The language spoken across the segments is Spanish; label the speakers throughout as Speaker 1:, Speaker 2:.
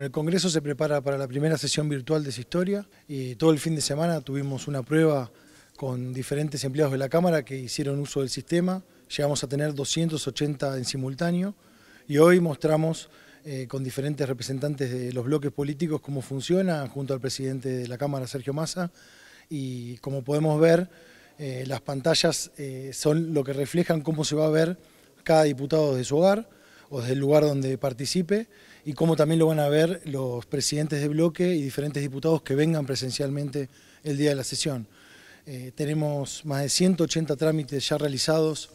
Speaker 1: El Congreso se prepara para la primera sesión virtual de su historia y todo el fin de semana tuvimos una prueba con diferentes empleados de la Cámara que hicieron uso del sistema. Llegamos a tener 280 en simultáneo y hoy mostramos eh, con diferentes representantes de los bloques políticos cómo funciona junto al presidente de la Cámara, Sergio Massa, y como podemos ver, eh, las pantallas eh, son lo que reflejan cómo se va a ver cada diputado desde su hogar o desde el lugar donde participe y como también lo van a ver los presidentes de bloque y diferentes diputados que vengan presencialmente el día de la sesión. Eh, tenemos más de 180 trámites ya realizados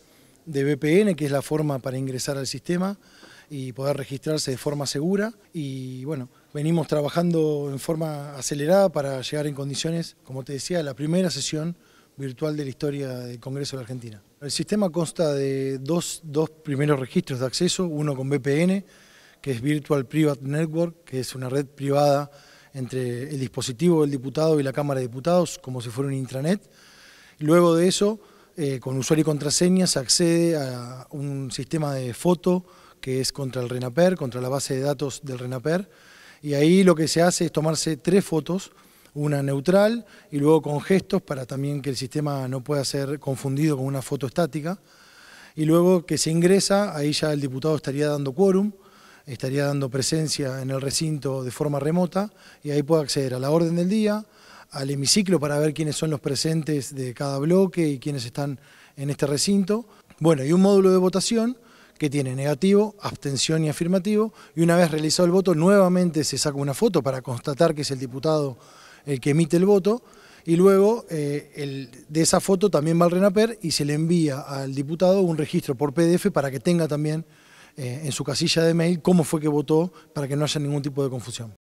Speaker 1: de VPN, que es la forma para ingresar al sistema y poder registrarse de forma segura. Y bueno, venimos trabajando en forma acelerada para llegar en condiciones, como te decía, a la primera sesión virtual de la historia del Congreso de la Argentina. El sistema consta de dos, dos primeros registros de acceso, uno con VPN, que es Virtual Private Network, que es una red privada entre el dispositivo del diputado y la Cámara de Diputados, como si fuera un intranet. Luego de eso, eh, con usuario y contraseña, se accede a un sistema de foto que es contra el RENAPER, contra la base de datos del RENAPER, y ahí lo que se hace es tomarse tres fotos, una neutral y luego con gestos para también que el sistema no pueda ser confundido con una foto estática, y luego que se ingresa, ahí ya el diputado estaría dando quórum, estaría dando presencia en el recinto de forma remota y ahí puedo acceder a la orden del día, al hemiciclo para ver quiénes son los presentes de cada bloque y quiénes están en este recinto. Bueno, y un módulo de votación que tiene negativo, abstención y afirmativo, y una vez realizado el voto nuevamente se saca una foto para constatar que es el diputado el que emite el voto, y luego eh, de esa foto también va al RENAPER y se le envía al diputado un registro por PDF para que tenga también eh, en su casilla de mail cómo fue que votó para que no haya ningún tipo de confusión.